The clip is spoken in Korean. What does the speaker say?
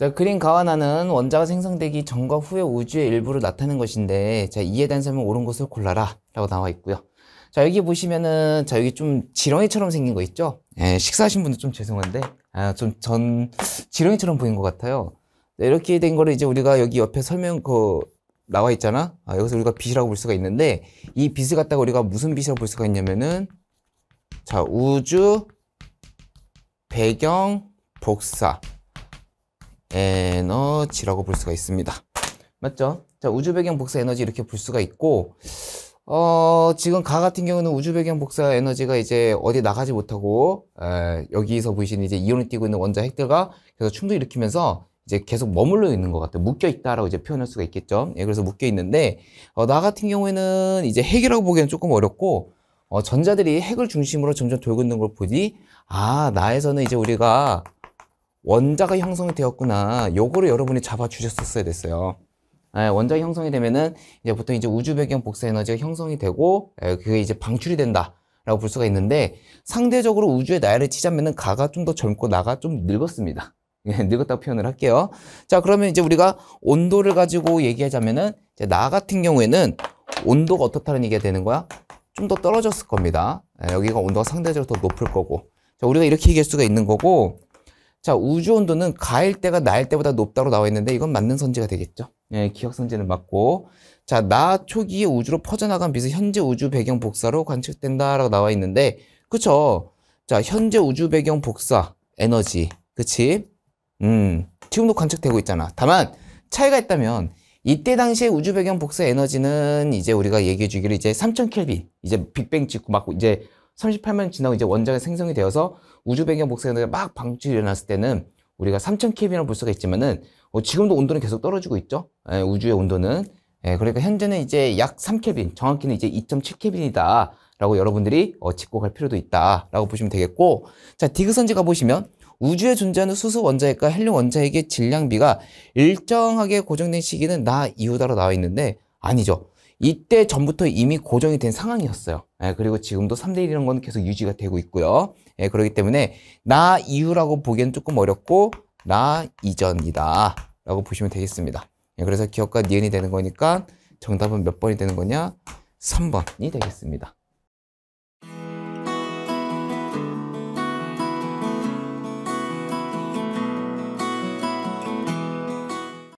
자, 그린 가와나는 원자가 생성되기 전과 후의 우주의 일부를 나타낸 것인데, 자, 이에 대한 설명 옳은 것을 골라라. 라고 나와 있고요. 자, 여기 보시면은, 자, 여기 좀 지렁이처럼 생긴 거 있죠? 예, 식사하신 분들 좀 죄송한데, 아, 좀 전, 지렁이처럼 보인 것 같아요. 자, 네, 이렇게 된 거를 이제 우리가 여기 옆에 설명, 그, 나와 있잖아? 아, 여기서 우리가 빛이라고 볼 수가 있는데, 이 빛을 갖다가 우리가 무슨 빛이라고 볼 수가 있냐면은, 자, 우주, 배경, 복사. 에너지라고 볼 수가 있습니다. 맞죠? 자, 우주 배경 복사 에너지 이렇게 볼 수가 있고, 어, 지금 가 같은 경우는 우주 배경 복사 에너지가 이제 어디 나가지 못하고, 에, 여기서 보시는 이 이제 이온을 띄고 있는 원자 핵들과 계속 충돌 일으키면서 이제 계속 머물러 있는 것 같아요. 묶여 있다라고 이제 표현할 수가 있겠죠. 예, 그래서 묶여 있는데, 어, 나 같은 경우에는 이제 핵이라고 보기에는 조금 어렵고, 어, 전자들이 핵을 중심으로 점점 돌고 있는 걸 보니, 아, 나에서는 이제 우리가 원자가 형성이 되었구나. 요거를 여러분이 잡아주셨었어야 됐어요. 예, 원자가 형성이 되면은 이제 보통 이제 우주 배경 복사 에너지가 형성이 되고 예, 그게 이제 방출이 된다. 라고 볼 수가 있는데 상대적으로 우주의 나이를 치자면은 가가 좀 더 젊고 나가 좀 늙었습니다. 예, 늙었다고 표현을 할게요. 자, 그러면 이제 우리가 온도를 가지고 얘기하자면은 이제 나 같은 경우에는 온도가 어떻다는 얘기가 되는 거야? 좀 더 떨어졌을 겁니다. 예, 여기가 온도가 상대적으로 더 높을 거고. 자, 우리가 이렇게 얘기할 수가 있는 거고 자, 우주 온도는 가일 때가 날 때보다 높다고 나와 있는데 이건 맞는 선지가 되겠죠. 예, 기억 선지는 맞고. 자, 나 초기에 우주로 퍼져나간 빛은 현재 우주 배경 복사로 관측된다라고 나와 있는데 그쵸? 자, 현재 우주 배경 복사 에너지. 그치? 음. 지금도 관측되고 있잖아. 다만 차이가 있다면 이때 당시에 우주 배경 복사 에너지는 이제 우리가 얘기해 주기로 이제 3000 k e 이제 빅뱅 찍고 막 이제 38만 지나고 이제 원자가 생성이 되어서 우주 배경 복사가 막 방출이 일어났을 때는 우리가 3000 k e l 볼 수가 있지만은 어, 지금도 온도는 계속 떨어지고 있죠. 에, 예, 우주의 온도는 에, 예, 그러니까 현재는 이제 약 3켈빈, 정확히는 이제 2.7켈빈이다. 라고 여러분들이 어, 짚고 갈 필요도 있다라고 보시면 되겠고 자 디그선지 가보시면 우주에 존재하는 수소 원자핵과 헬륨 원자핵의 질량비가 일정하게 고정된 시기는 나 이후다로 나와 있는데 아니죠. 이때 전부터 이미 고정이 된 상황이었어요. 예, 그리고 지금도 3대1이라는 건 계속 유지가 되고 있고요. 예, 그렇기 때문에 나 이후라고 보기엔 조금 어렵고 나 이전이다 라고 보시면 되겠습니다. 예, 그래서 기억과 니은이 되는 거니까 정답은 몇 번이 되는 거냐? 3번이 되겠습니다.